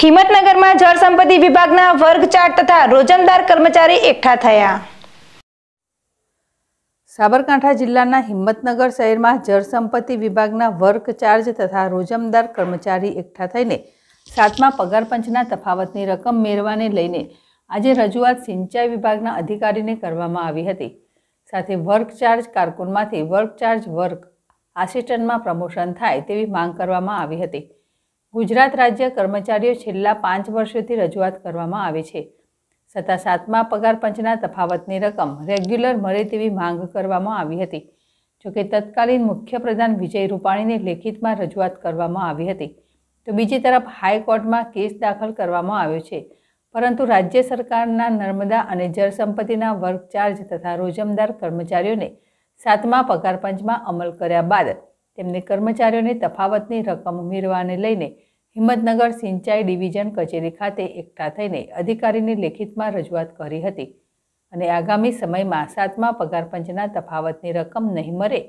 હિંમતનગરમાં જળ સંપત્તિ વિભાગના વર્ગ ચાર તથા રોજમદાર કર્મચારી એકઠા થયા સાબરકાંઠા જિલ્લાના હિંમતનગર શહેરમાં જળ સંપત્તિ વિભાગના વર્ક ચાર્જ તથા રોજમદાર કર્મચારી એકઠા થઈને સાતમા પગારપંચના તફાવતની રકમ મેળવાને લઈને આજે રજૂઆત સિંચાઈ વિભાગના અધિકારીને કરવામાં આવી હતી સાથે વર્ક ચાર્જ કારકુનમાંથી વર્ક ચાર્જ વર્ક આસિસ્ટન્ટમાં પ્રમોશન થાય તેવી માંગ કરવામાં આવી હતી ગુજરાત રાજ્ય કર્મચારીઓ છેલ્લા પાંચ વર્ષોથી રજૂઆત કરવામાં આવી છે છતાં સાતમા પગાર પંચના તફાવતની રકમ રેગ્યુલર મળે તેવી માંગ કરવામાં આવી હતી જોકે તત્કાલીન મુખ્યપ્રધાન વિજય રૂપાણીને લેખિતમાં રજૂઆત કરવામાં આવી હતી તો બીજી તરફ હાઈકોર્ટમાં કેસ દાખલ કરવામાં આવ્યો છે પરંતુ રાજ્ય સરકારના નર્મદા અને જળસંપત્તિના વર્ગ ચાર્જ તથા રોજમદાર કર્મચારીઓને સાતમા પગારપંચમાં અમલ કર્યા બાદ તેમને કર્મચારીઓને તફાવતની રકમ ઉમેરવાને લઈને હિંમતનગર સિંચાઈ ડિવિઝન કચેરી ખાતે એકઠા થઈને અધિકારીને લેખિતમાં રજૂઆત કરી હતી અને આગામી સમયમાં સાતમા પગારપંચના તફાવતની રકમ નહીં મરે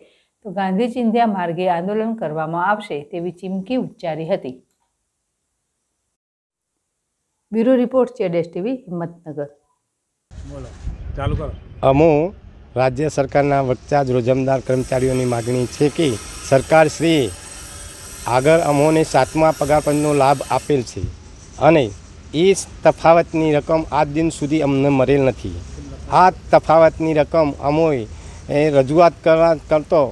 તો ગાંધી ચિંધ્યા માર્ગે આંદોલન કરવામાં આવશે તેવી ચીમકી ઉચ્ચારી હતી બ્યુરો રિપોર્ટ છે ટીવી હિંમતનગર બોલો ચાલુ કરો અમુક રાજ્ય સરકારના વધતા જ રોજમદાર કર્મચારીઓની માગણી છે કે સરકારશ્રીએ આગળ અમોને સાતમા પગારપંચનો લાભ આપેલ છે અને એ તફાવતની રકમ આજ દિન સુધી અમને મળેલ નથી આ તફાવતની રકમ અમોએ રજૂઆત કરવા કરતો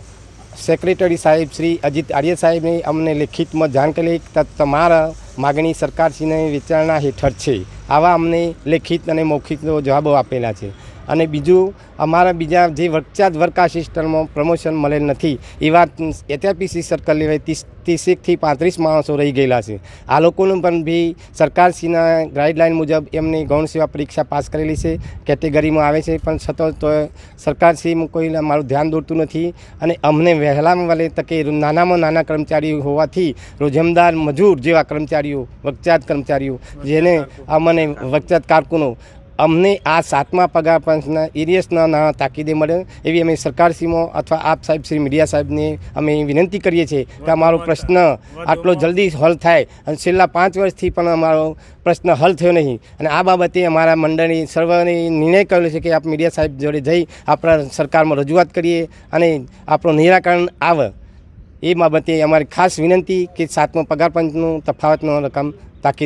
સેક્રેટરી સાહેબ શ્રી અજીત આર્ય સાહેબને અમને લેખિતમાં જાણ કરી તમારા માગણી સરકારશ્રીને વિચારણા હેઠળ છે આવા અમને લેખિત અને મૌખિકનો જવાબો આપેલા છે અને બીજું અમારા બીજા જે વરચાદ વર્કા સિસ્ટમમાં પ્રમોશન મળેલ નથી એવા એચઆરપીસી સર્કલ લેવાય ત્રીસ ત્રીસેકથી પાંત્રીસ માણસો રહી ગયેલા છે આ લોકોનું પણ બી સરકારશ્રીના ગાઈડલાઇન મુજબ એમની ગૌણ સેવા પરીક્ષા પાસ કરેલી છે કેટેગરીમાં આવે છે પણ છતાં તો સરકારશ્રીમાં કોઈ મારું ધ્યાન દોરતું નથી અને અમને વહેલામાં વહેલી તકે નાનામાં નાના કર્મચારીઓ હોવાથી રોજમદાર મજૂર જેવા કર્મચારીઓ વકચાત કર્મચારીઓ જેને અમને વકચાત કારકુનો અમને આ સાતમા પગાર પંચના એરિયસના નાણાં તાકીદે મળે એવી અમે સરકારશ્રીમાં અથવા આપ સાહેબ શ્રી મીડિયા સાહેબને અમે વિનંતી કરીએ છીએ કે અમારો પ્રશ્ન આટલો જલ્દી હલ થાય અને છેલ્લા પાંચ વર્ષથી પણ અમારો પ્રશ્ન હલ થયો નહીં અને આ બાબતે અમારા મંડળની સર્વને નિર્ણય કર્યો છે કે આપ મીડિયા સાહેબ જોડે જઈ આપણા સરકારમાં રજૂઆત કરીએ અને આપણું નિરાકરણ આવે એ બાબતે અમારી ખાસ વિનંતી કે સાતમો પગાર પંચનું તફાવતનો રકમ તાકીદ